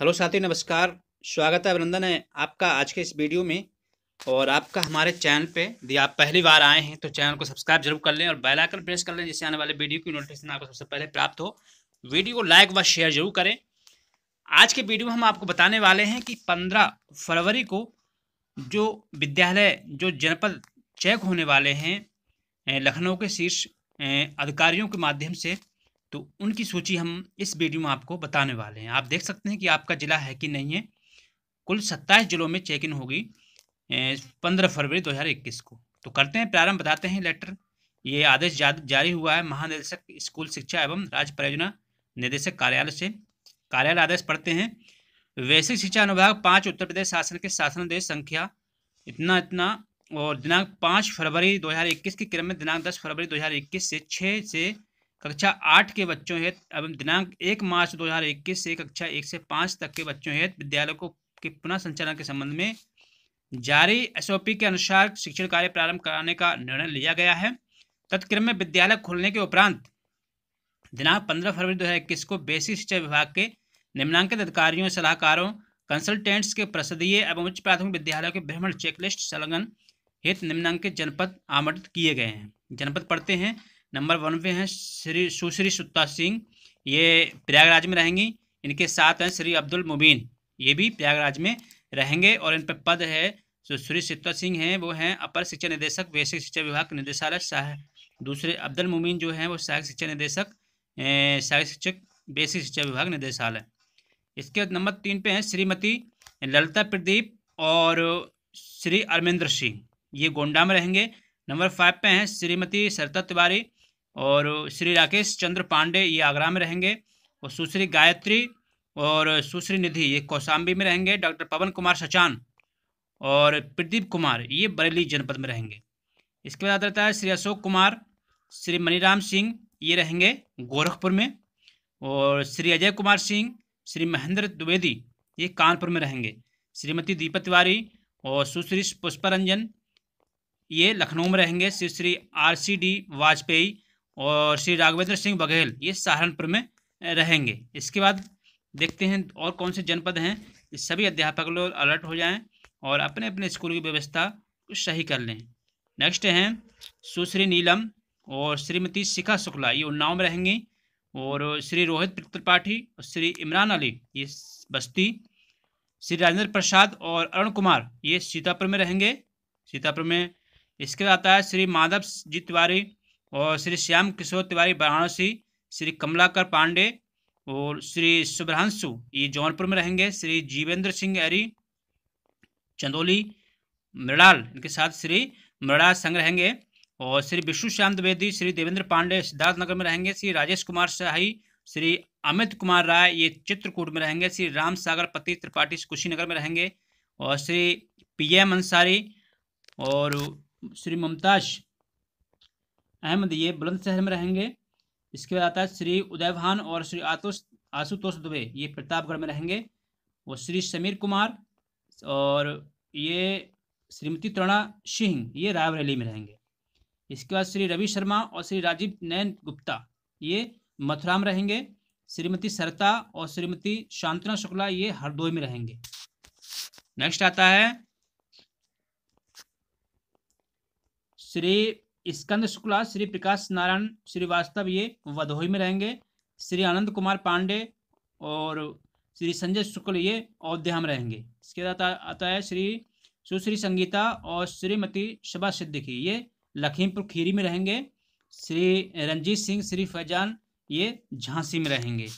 hello साथियों नमस्कार स्वागत है अभिनंदन है आपका आज के इस वीडियो में और आपका हमारे चैनल पे यदि आप पहली बार आए हैं तो चैनल को सब्सक्राइब जरूर कर लें और बेल आइकन प्रेस कर लें जिससे आने वाले वीडियो की नोटिफिकेशन आपको सबसे पहले प्राप्त हो वीडियो को लाइक व शेयर जरूर करें आज के वीडियो में हम आपको बताने वाले हैं कि पंद्रह फरवरी को जो विद्यालय जो जनपद चेक होने वाले हैं लखनऊ के शीर्ष अधिकारियों के माध्यम से तो उनकी सूची हम इस वीडियो में आपको बताने वाले हैं आप देख सकते हैं कि आपका ज़िला है कि नहीं है कुल सत्ताईस ज़िलों में चेक इन होगी पंद्रह फरवरी 2021 को तो करते हैं प्रारंभ बताते हैं लेटर ये आदेश जारी हुआ है महानिदेशक स्कूल शिक्षा एवं राज्य परियोजना निदेशक कार्यालय से कार्यालय आदेश पढ़ते हैं वैश्विक शिक्षा अनुभाग पाँच उत्तर प्रदेश शासन के देश संख्या इतना इतना और दिनांक पाँच फरवरी 2021 के क्रम में दिनांक दस फरवरी 2021 से छः से कक्षा आठ के बच्चों हेत एवं दिनांक एक मार्च 2021 से कक्षा एक से पाँच तक के बच्चों हेत विद्यालय को के पुनः संचालन के संबंध में जारी एसओपी के अनुसार शिक्षण कार्य प्रारंभ कराने का निर्णय लिया गया है तत्क्रम में विद्यालय खोलने के उपरांत दिनांक 15 फरवरी 2021 को बेसिक शिक्षा विभाग के निम्नांकित अधिकारियों सलाहकारों कंसल्टेंट्स के प्रसदीय एवं उच्च प्राथमिक विद्यालयों के भ्रमण चेकलिस्ट संलग्न हित निम्नांकित जनपद आवंटित किए गए हैं जनपद पढ़ते हैं नंबर वन पे हैं श्री सुश्री सुत्ता सिंह ये प्रयागराज में रहेंगी इनके साथ हैं श्री अब्दुल मुबीन ये भी प्रयागराज में रहेंगे और इन पर पद है जो श्री सित्ता सिंह हैं वो हैं अपर शिक्षा निदेशक बेसिक शिक्षा विभाग निदेशालय शाह दूसरे अब्दुल मुमीन जो हैं वो सहायक शिक्षा निदेशक सहायक शिक्षक बेसिक शिक्षा विभाग निदेशालय इसके नंबर तीन पे हैं श्रीमती ललिता प्रदीप और श्री अरविंद्र सिंह ये गोंडा में रहेंगे नंबर फाइव पे हैं श्रीमती सरता तिवारी और श्री राकेश चंद्र पांडे ये आगरा में रहेंगे और सुश्री गायत्री और सुश्री निधि ये कौशाम्बी में रहेंगे डॉक्टर पवन कुमार सचान और प्रदीप कुमार ये बरेली जनपद में रहेंगे इसके बाद रहता है श्री अशोक कुमार श्री मनीराम सिंह ये रहेंगे गोरखपुर में और श्री अजय कुमार सिंह श्री महेंद्र द्विवेदी ये कानपुर में रहेंगे श्रीमती दीपक तिवारी और सुश्री पुष्पा रंजन ये लखनऊ में रहेंगे Shri Shri R C D Vajpayee और श्री राघवेंद्र सिंह बघेल ये सहारनपुर में रहेंगे इसके बाद देखते हैं और कौन से जनपद हैं सभी अध्यापक लोग अलर्ट हो जाएं और अपने अपने स्कूल की व्यवस्था सही कर लें नेक्स्ट हैं सुश्री नीलम और श्रीमती शिखा शुक्ला ये उन्नाव में रहेंगी और श्री रोहित त्रिपाठी और श्री इमरान अली ये बस्ती श्री राजेंद्र प्रसाद और अरुण कुमार ये सीतापुर में रहेंगे सीतापुर में इसके बाद आता है श्री माधव जी तिवारी और श्री श्याम किशोर तिवारी वाराणसी श्री कमलाकर पांडे और श्री शुभ्रांशु ये जौनपुर में रहेंगे श्री जीवेंद्र सिंह एरी चंदोली मृणाल इनके साथ श्री मृणाल संघ रहेंगे और श्री विष्णु श्याम द्विवेदी श्री देवेंद्र पांडे सिद्धार्थनगर में रहेंगे श्री राजेश कुमार शाही श्री अमित कुमार राय ये चित्रकूट में रहेंगे श्री राम सागर पति त्रिपाठी कुशीनगर में रहेंगे और श्री पी एम अंसारी और श्री मुमताज अहमद ये बुलंदशहर में रहेंगे इसके बाद आता है श्री उदय भान और श्री आतुष आशुतोष दुबे ये प्रतापगढ़ में रहेंगे और श्री समीर कुमार और ये श्रीमती तृणा सिंह ये रायबरेली में रहेंगे इसके बाद श्री रवि शर्मा और श्री राजीव नयन गुप्ता ये मथुरा में रहेंगे श्रीमती सरता और श्रीमती शांतना शुक्ला ये हरदोई में रहेंगे नेक्स्ट आता है श्री स्कंद शुक्ला श्री प्रकाश नारायण श्रीवास्तव ये वधोई में रहेंगे श्री आनंद कुमार पांडे और श्री संजय शुक्ल ये अयोध्या में रहेंगे इसके बाद आता है श्री सुश्री संगीता और श्रीमती शबा सिद्दीकी ये लखीमपुर खीरी में रहेंगे श्री रंजीत सिंह श्री फैजान ये झांसी में रहेंगे